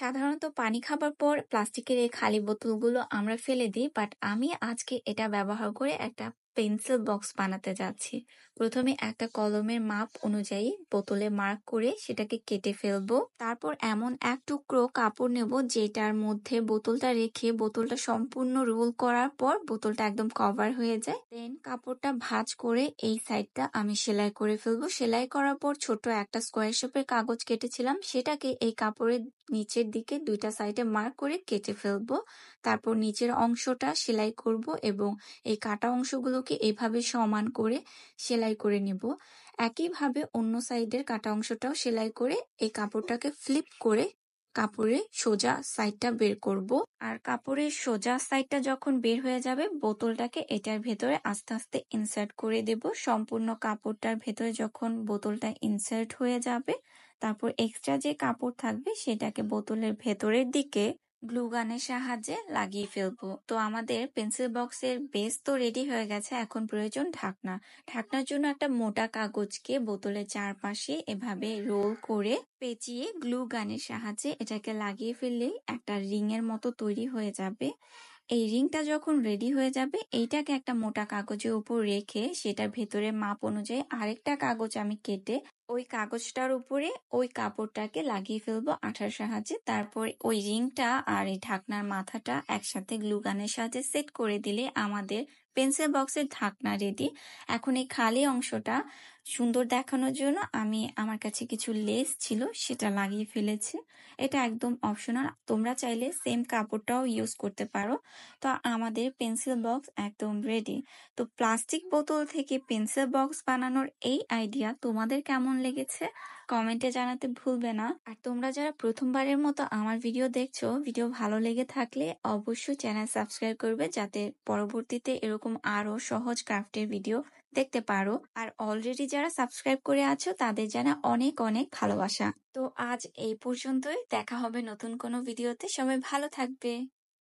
সাধারণত পানি খাবার পর প্লাস্টিকের এই খালি বোতলগুলো আমরা ফেলে দিই বাট আমি আজকে এটা ব্যবহার করে একটা পেন্সিল বক্স বানাতে যাচ্ছি। প্রথমে একটা কলমের মাপ অনুযায়ী বোতলে মার্ক করে সেটাকে কেটে ফেলবো। তারপর এমন এক টুকরো কাপড় নেব যেটার মধ্যে বোতলটা রেখে বোতলটা সম্পূর্ণ রোল করার পর বোতলটা একদম কভার হয়ে যায়। দেন কাপড়টা ভাঁজ করে এই সাইডটা আমি সেলাই করে ফেলবো। সেলাই করার পর ছোট একটা স্কোয়ার শেপের কাগজ কেটেছিলাম সেটাকে এই কাপড়ের নিচের দিকে দুইটা সাইডে মার্ক করে কেটে ফেলবো। তারপর নিচের অংশটা সেলাই করব এবং এই কাটা অংশগুলো অংশকে এভাবে সমান করে সেলাই করে নেব একইভাবে অন্য সাইডের কাটা অংশটাও সেলাই করে এই কাপড়টাকে ফ্লিপ করে কাপড়ের সোজা সাইডটা বের করব আর কাপড়ের সোজা সাইডটা যখন বের হয়ে যাবে বোতলটাকে এটার ভেতরে আস্তে আস্তে ইনসার্ট করে দেব সম্পূর্ণ কাপড়টার ভেতরে যখন বোতলটা ইনসার্ট হয়ে যাবে তারপর এক্সট্রা যে কাপড় থাকবে সেটাকে বোতলের ভেতরের দিকে গ্লু গানের সাহায্যে লাগিয়ে ফেলবো। তো আমাদের পেন্সিল বক্সের বেস তো রেডি হয়ে গেছে এখন প্রয়োজন ঢাকনা। ঢাকনার জন্য একটা মোটা কাগজকে বোতলের চারপাশে এভাবে রোল করে পেঁচিয়ে গ্লু গানের সাহায্যে এটাকে লাগিয়ে ফেললেই একটা রিং এর মতো তৈরি হয়ে যাবে। এই রিংটা যখন রেডি হয়ে যাবে এইটাকে একটা মোটা কাগজের উপর রেখে সেটার ভেতরে মাপ অনুযায়ী আরেকটা কাগজ আমি কেটে ওই কাগজটার উপরে ওই কাপড়টাকে লাগিয়ে ফেলবো আঠার সাহায্যে তারপর ওই রিংটা আর এই ঢাকনার মাথাটা একসাথে গ্লুগানের সাহায্যে সেট করে দিলে আমাদের পেন্সিল বক্সের ঢাকনা রেডি এখন এই খালি অংশটা সুন্দর দেখানোর জন্য আমি আমার কাছে কিছু লেস ছিল সেটা লাগিয়ে ফেলেছি এটা একদম অপশনাল তোমরা চাইলে সেম কাপড়টাও ইউজ করতে পারো তো আমাদের পেন্সিল বক্স একদম রেডি তো প্লাস্টিক বোতল থেকে পেন্সিল বক্স বানানোর এই আইডিয়া তোমাদের কেমন লেগেছে কমেন্টে জানাতে ভুলবে না আর তোমরা যারা প্রথমবারের মতো আমার ভিডিও দেখছো ভিডিও ভালো লেগে থাকলে অবশ্যই চ্যানেল সাবস্ক্রাইব করবে যাতে পরবর্তীতে এরকম আরো সহজ ক্রাফটের ভিডিও দেখতে পারো আর অলরেডি যারা সাবস্ক্রাইব করে আছো তাদের জানা অনেক অনেক ভালোবাসা তো আজ এই পর্যন্তই দেখা হবে নতুন কোনো ভিডিওতে সবাই ভালো থাকবে